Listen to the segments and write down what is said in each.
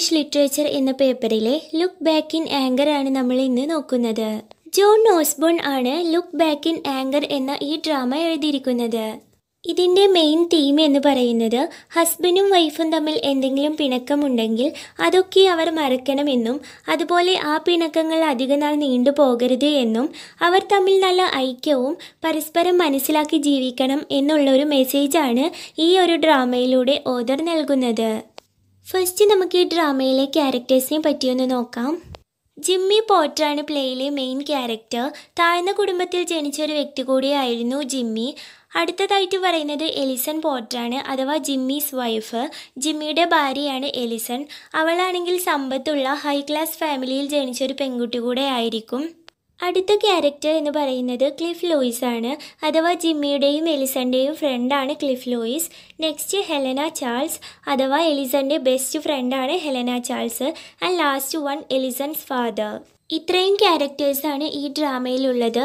English literature എന്ന പേപ്പറിലെ look back in anger ആണ് നമ്മൾ ഇന്ന് നോക്കുന്നത് ജോൺ ഓസ്ബോൺ ആണ് ലുക്ക് ബാക്ക് ഇൻ ആങ്കർ എന്ന ഈ ഡ്രാമ എഴുതിയിരിക്കുന്നത് ഇതിൻ്റെ മെയിൻ തീം എന്ന് പറയുന്നത് ഹസ്ബൻഡും വൈഫും തമ്മിൽ എന്തെങ്കിലും പിണക്കമുണ്ടെങ്കിൽ അതൊക്കെ അവർ മറക്കണമെന്നും അതുപോലെ ആ പിണക്കങ്ങൾ അധികനാൾ നീണ്ടു പോകരുത് എന്നും അവർ തമ്മിൽ നല്ല ഐക്യവും പരസ്പരം മനസ്സിലാക്കി ജീവിക്കണം എന്നുള്ള ഒരു മെസ്സേജാണ് ഈ ഒരു ഡ്രാമയിലൂടെ ഓദർ നൽകുന്നത് ഫസ്റ്റ് നമുക്ക് ഈ ഡ്രാമയിലെ ക്യാരക്ടേഴ്സിനെ പറ്റിയൊന്ന് നോക്കാം ജിമ്മി പോട്ടറാണ് പ്ലേയിലെ മെയിൻ ക്യാരക്ടർ താഴ്ന്ന കുടുംബത്തിൽ ജനിച്ച ഒരു വ്യക്തി കൂടിയായിരുന്നു ജിമ്മി അടുത്തതായിട്ട് പറയുന്നത് എലിസൺ പോട്ടറാണ് അഥവാ ജിമ്മീസ് വൈഫ് ജിമ്മിയുടെ ഭാര്യയാണ് എലിസൺ അവളാണെങ്കിൽ സമ്പത്തുള്ള ഹൈ ക്ലാസ് ഫാമിലിയിൽ ജനിച്ച ഒരു പെൺകുട്ടി കൂടെ ആയിരിക്കും അടുത്ത ക്യാരക്ടർ എന്ന് പറയുന്നത് ക്ലിഫ് ലോയിസ് ആണ് അഥവാ ജിമ്മിയുടെയും എലിസൻ്റെയും ഫ്രണ്ടാണ് Cliff Lewis next Helena Charles അഥവാ എലിസൻ്റെ ബെസ്റ്റ് ഫ്രണ്ടാണ് Helena Charles and last one Alison's father ഇത്രയും ക്യാരക്ടേഴ്സാണ് ഈ ഡ്രാമയിലുള്ളത്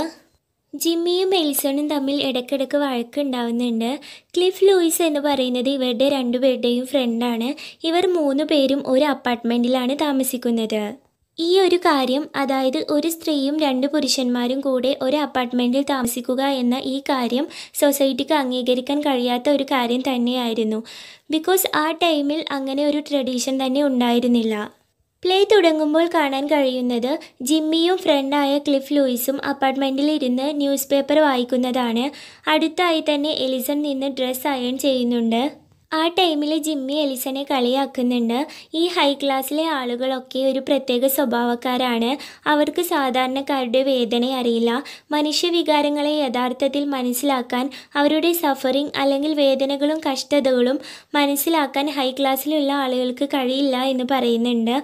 ജിമ്മിയും എലിസണും തമ്മിൽ ഇടയ്ക്കിടയ്ക്ക് വഴക്കുണ്ടാവുന്നുണ്ട് ക്ലിഫ് ലൂയിസ് എന്ന് പറയുന്നത് ഇവരുടെ രണ്ടുപേരുടെയും ഫ്രണ്ടാണ് ഇവർ മൂന്ന് പേരും ഒരു അപ്പാർട്ട്മെൻറ്റിലാണ് താമസിക്കുന്നത് ഈ ഒരു കാര്യം അതായത് ഒരു സ്ത്രീയും രണ്ട് പുരുഷന്മാരും കൂടെ ഒരു അപ്പാർട്ട്മെൻറ്റിൽ താമസിക്കുക എന്ന ഈ കാര്യം സൊസൈറ്റിക്ക് അംഗീകരിക്കാൻ കഴിയാത്ത ഒരു കാര്യം തന്നെയായിരുന്നു ബിക്കോസ് ആ ടൈമിൽ അങ്ങനെ ഒരു ട്രഡീഷൻ തന്നെ ഉണ്ടായിരുന്നില്ല പ്ലേ തുടങ്ങുമ്പോൾ കാണാൻ കഴിയുന്നത് ജിമ്മിയും ഫ്രണ്ടായ ക്ലിഫ് ലൂയിസും അപ്പാർട്ട്മെൻറ്റിൽ ഇരുന്ന് ന്യൂസ് പേപ്പർ വായിക്കുന്നതാണ് അടുത്തായി തന്നെ എലിസൺ നിന്ന് ഡ്രസ്സ് അയൺ ചെയ്യുന്നുണ്ട് ആ ടൈമിൽ ജിമ്മി എലിസനെ കളിയാക്കുന്നുണ്ട് ഈ ഹൈ ക്ലാസ്സിലെ ആളുകളൊക്കെ ഒരു പ്രത്യേക സ്വഭാവക്കാരാണ് അവർക്ക് സാധാരണക്കാരുടെ വേദന അറിയില്ല മനുഷ്യവികാരങ്ങളെ യഥാർത്ഥത്തിൽ മനസ്സിലാക്കാൻ അവരുടെ സഫറിങ് അല്ലെങ്കിൽ വേദനകളും കഷ്ടതകളും മനസ്സിലാക്കാൻ ഹൈ ക്ലാസ്സിലുള്ള ആളുകൾക്ക് കഴിയില്ല എന്ന് പറയുന്നുണ്ട്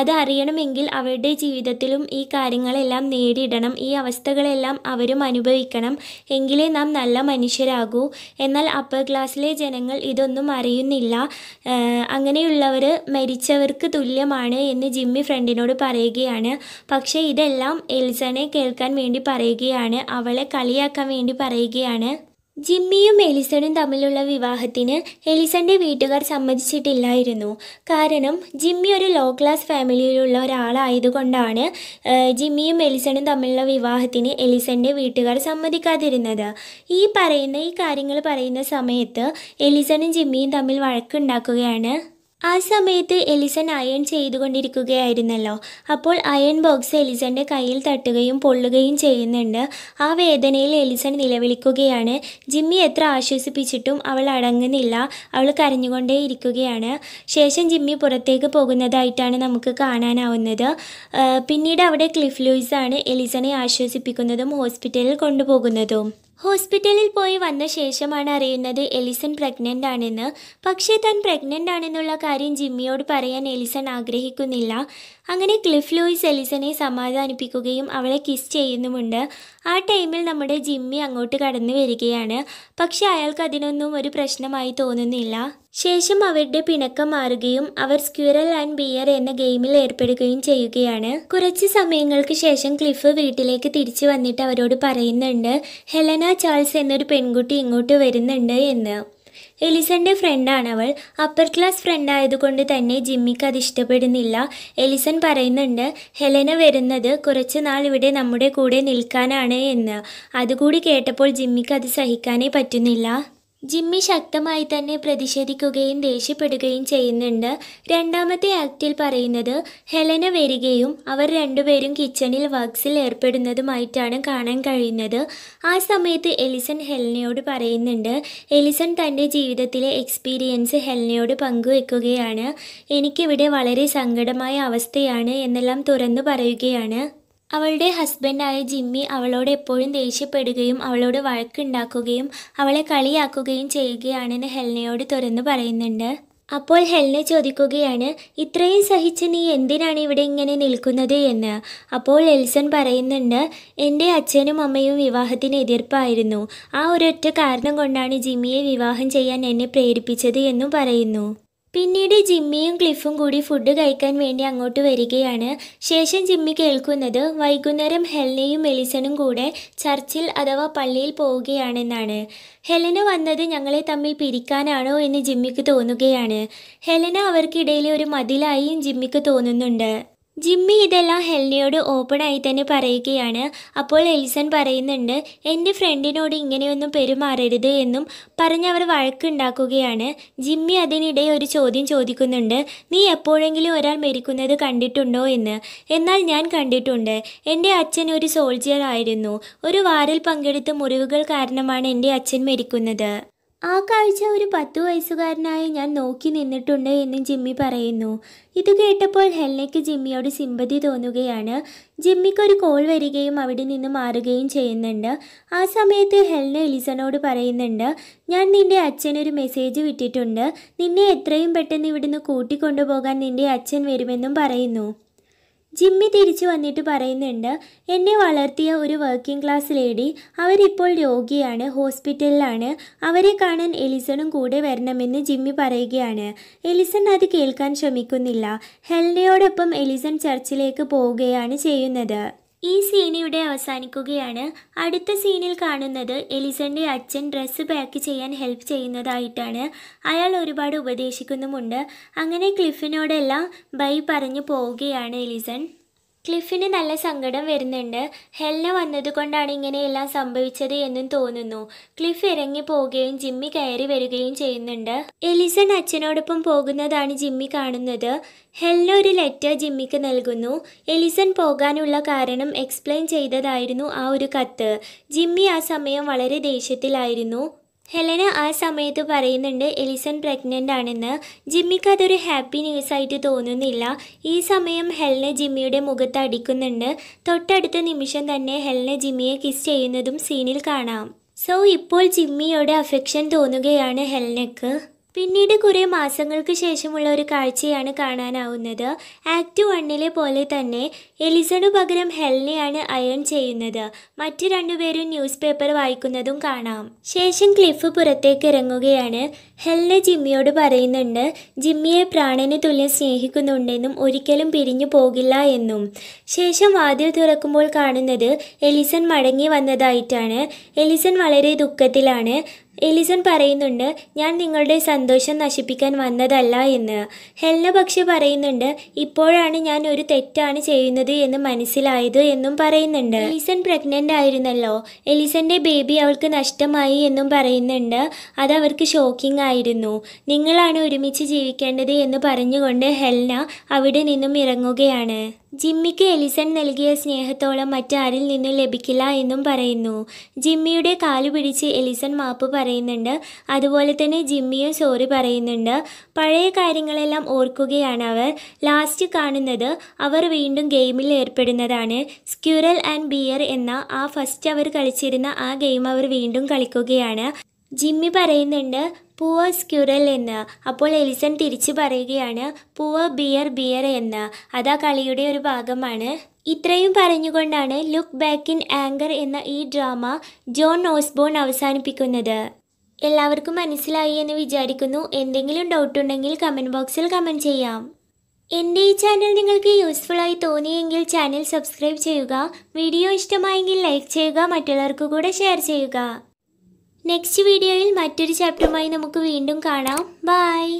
അത് അറിയണമെങ്കിൽ അവരുടെ ജീവിതത്തിലും ഈ കാര്യങ്ങളെല്ലാം നേടിയിടണം ഈ അവസ്ഥകളെല്ലാം അവരും അനുഭവിക്കണം എങ്കിലേ നാം നല്ല മനുഷ്യരാകൂ എന്നാൽ അപ്പർ ക്ലാസ്സിലെ ജനങ്ങൾ ഇതൊന്നും ഒന്നും അറിയുന്നില്ല അങ്ങനെയുള്ളവർ മരിച്ചവർക്ക് തുല്യമാണ് എന്ന് ജിമ്മി ഫ്രണ്ടിനോട് പറയുകയാണ് പക്ഷേ ഇതെല്ലാം എൽസനെ കേൾക്കാൻ വേണ്ടി പറയുകയാണ് അവളെ കളിയാക്കാൻ വേണ്ടി പറയുകയാണ് ജിമ്മിയും എലിസണും തമ്മിലുള്ള വിവാഹത്തിന് എലിസന്റെ വീട്ടുകാർ സമ്മതിച്ചിട്ടില്ലായിരുന്നു കാരണം ജിമ്മി ഒരു ലോ ക്ലാസ് ഫാമിലിയിലുള്ള ഒരാളായതുകൊണ്ടാണ് ജിമ്മിയും എലിസണും തമ്മിലുള്ള വിവാഹത്തിന് എലിസന്റെ വീട്ടുകാർ സമ്മതിക്കാതിരുന്നത് ഈ പറയുന്ന ഈ കാര്യങ്ങൾ പറയുന്ന സമയത്ത് എലിസണും ജിമ്മിയും തമ്മിൽ വഴക്കുണ്ടാക്കുകയാണ് ആ സമയത്ത് എലിസൺ അയൺ ചെയ്തുകൊണ്ടിരിക്കുകയായിരുന്നല്ലോ അപ്പോൾ അയൺ ബോക്സ് എലിസന്റെ കയ്യിൽ തട്ടുകയും പൊള്ളുകയും ചെയ്യുന്നുണ്ട് ആ വേദനയിൽ എലിസൺ നിലവിളിക്കുകയാണ് ജിമ്മി എത്ര ആശ്വസിപ്പിച്ചിട്ടും അവൾ അടങ്ങുന്നില്ല അവൾ കരഞ്ഞുകൊണ്ടേ ഇരിക്കുകയാണ് ശേഷം ജിമ്മി പുറത്തേക്ക് പോകുന്നതായിട്ടാണ് നമുക്ക് കാണാനാവുന്നത് പിന്നീട് അവിടെ ക്ലിഫ് ലൂയിസാണ് എലിസനെ ആശ്വസിപ്പിക്കുന്നതും ഹോസ്പിറ്റലിൽ കൊണ്ടുപോകുന്നതും ഹോസ്പിറ്റലിൽ പോയി വന്ന ശേഷമാണ് അറിയുന്നത് എലിസൺ പ്രഗ്നൻ്റ് ആണെന്ന് പക്ഷേ താൻ പ്രഗ്നൻ്റ് ആണെന്നുള്ള കാര്യം ജിമ്മിയോട് പറയാൻ എലിസൺ ആഗ്രഹിക്കുന്നില്ല അങ്ങനെ ക്ലിഫ് ലൂയിസ് എലിസനെ സമാധാനിപ്പിക്കുകയും അവളെ കിസ് ചെയ്യുന്നുമുണ്ട് ആ ടൈമിൽ നമ്മുടെ ജിമ്മി അങ്ങോട്ട് കടന്നു വരികയാണ് പക്ഷേ അയാൾക്ക് അതിനൊന്നും ഒരു പ്രശ്നമായി തോന്നുന്നില്ല ശേഷം അവരുടെ പിണക്കം മാറുകയും അവർ സ്ക്യൂറൽ ആൻഡ് ബിയർ എന്ന ഗെയിമിൽ ഏർപ്പെടുകയും ചെയ്യുകയാണ് കുറച്ച് സമയങ്ങൾക്ക് ശേഷം ക്ലിഫ് വീട്ടിലേക്ക് തിരിച്ചു വന്നിട്ട് അവരോട് പറയുന്നുണ്ട് ഹെലന ചാൾസ് എന്നൊരു പെൺകുട്ടി ഇങ്ങോട്ട് വരുന്നുണ്ട് എന്ന് എലിസന്റെ ഫ്രണ്ടാണ് അവൾ അപ്പർ ക്ലാസ് ഫ്രണ്ട് ആയതുകൊണ്ട് തന്നെ ജിമ്മിക്ക് അത് ഇഷ്ടപ്പെടുന്നില്ല എലിസൺ പറയുന്നുണ്ട് ഹെലന വരുന്നത് കുറച്ച് നാൾ ഇവിടെ നമ്മുടെ കൂടെ നിൽക്കാനാണ് എന്ന് അതുകൂടി കേട്ടപ്പോൾ ജിമ്മിക്ക് അത് സഹിക്കാനേ പറ്റുന്നില്ല ജിമ്മി ശക്തമായി തന്നെ പ്രതിഷേധിക്കുകയും ദേഷ്യപ്പെടുകയും ചെയ്യുന്നുണ്ട് രണ്ടാമത്തെ ആക്റ്റിൽ പറയുന്നത് ഹെലന വരികയും അവർ രണ്ടുപേരും കിച്ചണിൽ വർക്സിൽ ഏർപ്പെടുന്നതുമായിട്ടാണ് കാണാൻ കഴിയുന്നത് ആ സമയത്ത് എലിസൺ ഹെലനയോട് പറയുന്നുണ്ട് എലിസൺ തൻ്റെ ജീവിതത്തിലെ എക്സ്പീരിയൻസ് ഹെലനയോട് പങ്കുവെക്കുകയാണ് എനിക്കിവിടെ വളരെ സങ്കടമായ അവസ്ഥയാണ് എന്നെല്ലാം തുറന്നു പറയുകയാണ് അവളുടെ ഹസ്ബൻഡായ ജിമ്മി അവളോട് എപ്പോഴും ദേഷ്യപ്പെടുകയും അവളോട് വഴക്കുണ്ടാക്കുകയും അവളെ കളിയാക്കുകയും ചെയ്യുകയാണെന്ന് ഹെൽനയോട് തുറന്നു പറയുന്നുണ്ട് അപ്പോൾ ഹെൽന ചോദിക്കുകയാണ് ഇത്രയും സഹിച്ച് നീ എന്തിനാണ് ഇവിടെ ഇങ്ങനെ നിൽക്കുന്നത് എന്ന് അപ്പോൾ എൽസൺ പറയുന്നുണ്ട് എൻ്റെ അച്ഛനും അമ്മയും വിവാഹത്തിന് എതിർപ്പായിരുന്നു ആ ഒരൊറ്റ കാരണം കൊണ്ടാണ് ജിമ്മിയെ വിവാഹം ചെയ്യാൻ എന്നെ പ്രേരിപ്പിച്ചത് എന്നും പറയുന്നു പിന്നീട് ജിമ്മിയും ക്ലിഫും കൂടി ഫുഡ് കഴിക്കാൻ വേണ്ടി അങ്ങോട്ട് വരികയാണ് ശേഷം ജിമ്മി കേൾക്കുന്നത് വൈകുന്നേരം ഹെലനയും മെലിസണും കൂടെ ചർച്ചിൽ അഥവാ പള്ളിയിൽ പോവുകയാണെന്നാണ് ഹെലന വന്നത് ഞങ്ങളെ തമ്മിൽ പിരിക്കാനാണോ എന്ന് ജിമ്മിക്ക് തോന്നുകയാണ് ഹെലന അവർക്കിടയിലെ ഒരു മതിലായും ജിമ്മിക്ക് തോന്നുന്നുണ്ട് ജിമ്മി ഇതെല്ലാം ഹെൽനയോട് ഓപ്പണായി തന്നെ പറയുകയാണ് അപ്പോൾ എലിസൺ പറയുന്നുണ്ട് എൻ്റെ ഫ്രണ്ടിനോട് ഇങ്ങനെയൊന്നും പെരുമാറരുത് എന്നും പറഞ്ഞ് അവർ വഴക്കുണ്ടാക്കുകയാണ് ജിമ്മി അതിനിടെ ഒരു ചോദ്യം ചോദിക്കുന്നുണ്ട് നീ എപ്പോഴെങ്കിലും ഒരാൾ മരിക്കുന്നത് കണ്ടിട്ടുണ്ടോ എന്ന് എന്നാൽ ഞാൻ കണ്ടിട്ടുണ്ട് എൻ്റെ അച്ഛൻ ഒരു സോൾജിയർ ആയിരുന്നു ഒരു വാറിൽ പങ്കെടുത്ത മുറിവുകൾ കാരണമാണ് എൻ്റെ അച്ഛൻ മരിക്കുന്നത് ആ കാഴ്ച ഒരു പത്തു വയസ്സുകാരനായി ഞാൻ നോക്കി നിന്നിട്ടുണ്ട് എന്ന് ജിമ്മി പറയുന്നു ഇത് കേട്ടപ്പോൾ ഹെൽനയ്ക്ക് ജിമ്മിയോട് സിമ്പതി തോന്നുകയാണ് ജിമ്മിക്കൊരു കോൾ വരികയും അവിടെ നിന്ന് മാറുകയും ചെയ്യുന്നുണ്ട് ആ സമയത്ത് ഹെൽന എലിസനോട് പറയുന്നുണ്ട് ഞാൻ നിന്റെ അച്ഛനൊരു മെസ്സേജ് വിട്ടിട്ടുണ്ട് നിന്നെ എത്രയും പെട്ടെന്ന് ഇവിടുന്ന് കൂട്ടിക്കൊണ്ടുപോകാൻ നിന്റെ അച്ഛൻ വരുമെന്നും പറയുന്നു ജിമ്മി തിരിച്ചു വന്നിട്ട് പറയുന്നുണ്ട് എന്നെ വളർത്തിയ ഒരു വർക്കിംഗ് ക്ലാസ് ലേഡി അവരിപ്പോൾ രോഗിയാണ് ഹോസ്പിറ്റലിലാണ് അവരെ കാണാൻ എലിസണും കൂടെ വരണമെന്ന് ജിമ്മി പറയുകയാണ് എലിസൺ അത് കേൾക്കാൻ ശ്രമിക്കുന്നില്ല ഹെൽനയോടൊപ്പം എലിസൺ ചർച്ചിലേക്ക് പോവുകയാണ് ചെയ്യുന്നത് ഈ സീനിവിടെ അവസാനിക്കുകയാണ് അടുത്ത സീനിൽ കാണുന്നത് എലിസന്റെ അച്ഛൻ ഡ്രസ്സ് പാക്ക് ചെയ്യാൻ ഹെൽപ്പ് ചെയ്യുന്നതായിട്ടാണ് അയാൾ ഒരുപാട് ഉപദേശിക്കുന്നുമുണ്ട് അങ്ങനെ ക്ലിഫിനോടെല്ലാം ബൈ പറഞ്ഞു പോവുകയാണ് എലിസൺ ക്ലിഫിന് നല്ല സങ്കടം വരുന്നുണ്ട് ഹെല്ല വന്നതുകൊണ്ടാണ് ഇങ്ങനെയെല്ലാം സംഭവിച്ചത് എന്നും തോന്നുന്നു ക്ലിഫ് ഇറങ്ങി പോവുകയും ജിമ്മി കയറി വരികയും ചെയ്യുന്നുണ്ട് എലിസൺ അച്ഛനോടൊപ്പം പോകുന്നതാണ് ജിമ്മി കാണുന്നത് ഹെല്ല ഒരു ലെറ്റർ ജിമ്മിക്ക് നൽകുന്നു എലിസൺ പോകാനുള്ള കാരണം എക്സ്പ്ലെയിൻ ചെയ്തതായിരുന്നു ആ ഒരു കത്ത് ജിമ്മി ആ സമയം വളരെ ദേഷ്യത്തിലായിരുന്നു ഹെലന ആ സമയത്ത് പറയുന്നുണ്ട് എലിസൺ പ്രഗ്നൻ്റ് ആണെന്ന് ജിമ്മിക്ക് അതൊരു ഹാപ്പി ന്യൂസ് ആയിട്ട് തോന്നുന്നില്ല ഈ സമയം ഹെലന ജിമ്മിയുടെ മുഖത്ത് അടിക്കുന്നുണ്ട് തൊട്ടടുത്ത നിമിഷം തന്നെ ഹെലന ജിമ്മിയെ കിസ് ചെയ്യുന്നതും സീനിൽ കാണാം സോ ഇപ്പോൾ ജിമ്മിയുടെ അഫെക്ഷൻ തോന്നുകയാണ് ഹെലനക്ക് പിന്നീട് കുറേ മാസങ്ങൾക്ക് ശേഷമുള്ള ഒരു കാഴ്ചയാണ് കാണാനാവുന്നത് ആക്ട് വണ്ണിലെ പോലെ തന്നെ എലിസണു പകരം ഹെൽനെയാണ് അയൺ ചെയ്യുന്നത് മറ്റു രണ്ടുപേരും ന്യൂസ് പേപ്പർ വായിക്കുന്നതും കാണാം ശേഷം ക്ലിഫ് പുറത്തേക്ക് ഇറങ്ങുകയാണ് ഹെലന ജിമ്മിയോട് പറയുന്നുണ്ട് ജിമ്മിയെ പ്രാണന് തുല്യം സ്നേഹിക്കുന്നുണ്ടെന്നും ഒരിക്കലും പിരിഞ്ഞു പോകില്ല എന്നും ശേഷം വാതിൽ തുറക്കുമ്പോൾ കാണുന്നത് എലിസൺ മടങ്ങി വന്നതായിട്ടാണ് എലിസൺ വളരെ ദുഃഖത്തിലാണ് എലിസൺ പറയുന്നുണ്ട് ഞാൻ നിങ്ങളുടെ സന്തോഷം നശിപ്പിക്കാൻ വന്നതല്ല എന്ന് ഹെൽന പക്ഷെ പറയുന്നുണ്ട് ഇപ്പോഴാണ് ഞാൻ ഒരു തെറ്റാണ് ചെയ്യുന്നത് എന്ന് മനസ്സിലായത് എന്നും പറയുന്നുണ്ട് എലിസൺ പ്രഗ്നൻ്റ് ആയിരുന്നല്ലോ എലിസൻ്റെ ബേബി അവൾക്ക് നഷ്ടമായി എന്നും പറയുന്നുണ്ട് അത് അവർക്ക് ഷോക്കിംഗ് ആയിരുന്നു നിങ്ങളാണ് ഒരുമിച്ച് ജീവിക്കേണ്ടത് എന്ന് പറഞ്ഞുകൊണ്ട് ഹെൽന അവിടെ നിന്നും ഇറങ്ങുകയാണ് ജിമ്മിക്ക് എലിസൺ നൽകിയ സ്നേഹത്തോളം മറ്റാരിൽ നിന്നും ലഭിക്കില്ല എന്നും പറയുന്നു ജിമ്മിയുടെ കാലു പിടിച്ച് എലിസൺ മാപ്പ് പറയുന്നുണ്ട് അതുപോലെ തന്നെ ജിമ്മിയും സോറി പറയുന്നുണ്ട് പഴയ കാര്യങ്ങളെല്ലാം ഓർക്കുകയാണ് അവർ ലാസ്റ്റ് കാണുന്നത് അവർ വീണ്ടും ഗെയിമിൽ ഏർപ്പെടുന്നതാണ് സ്ക്യൂറൽ ആൻഡ് ബിയർ എന്ന ആ ഫസ്റ്റ് അവർ കളിച്ചിരുന്ന ആ ഗെയിം അവർ വീണ്ടും കളിക്കുകയാണ് ജിമ്മി പറയുന്നുണ്ട് പൂവ സ്ക്യുറൽ എന്ന് അപ്പോൾ എലിസൺ തിരിച്ചു പറയുകയാണ് പൂവ ബിയർ ബിയർ എന്ന് അതാ കളിയുടെ ഒരു ഭാഗമാണ് ഇത്രയും പറഞ്ഞുകൊണ്ടാണ് ലുക്ക് ബാക്ക് ഇൻ ആങ്കർ എന്ന ഈ ഡ്രാമ ജോൺ ഓസ്ബോൺ അവസാനിപ്പിക്കുന്നത് എല്ലാവർക്കും മനസ്സിലായി എന്ന് വിചാരിക്കുന്നു എന്തെങ്കിലും ഡൗട്ട് ഉണ്ടെങ്കിൽ കമൻറ്റ് ബോക്സിൽ കമൻറ്റ് ചെയ്യാം എൻ്റെ ഈ ചാനൽ നിങ്ങൾക്ക് യൂസ്ഫുൾ ആയി തോന്നിയെങ്കിൽ ചാനൽ സബ്സ്ക്രൈബ് ചെയ്യുക വീഡിയോ ഇഷ്ടമായെങ്കിൽ ലൈക്ക് ചെയ്യുക മറ്റുള്ളവർക്ക് കൂടെ ഷെയർ ചെയ്യുക നെക്സ്റ്റ് വീഡിയോയിൽ മറ്റൊരു ചാപ്റ്ററുമായി നമുക്ക് വീണ്ടും കാണാം ബായ്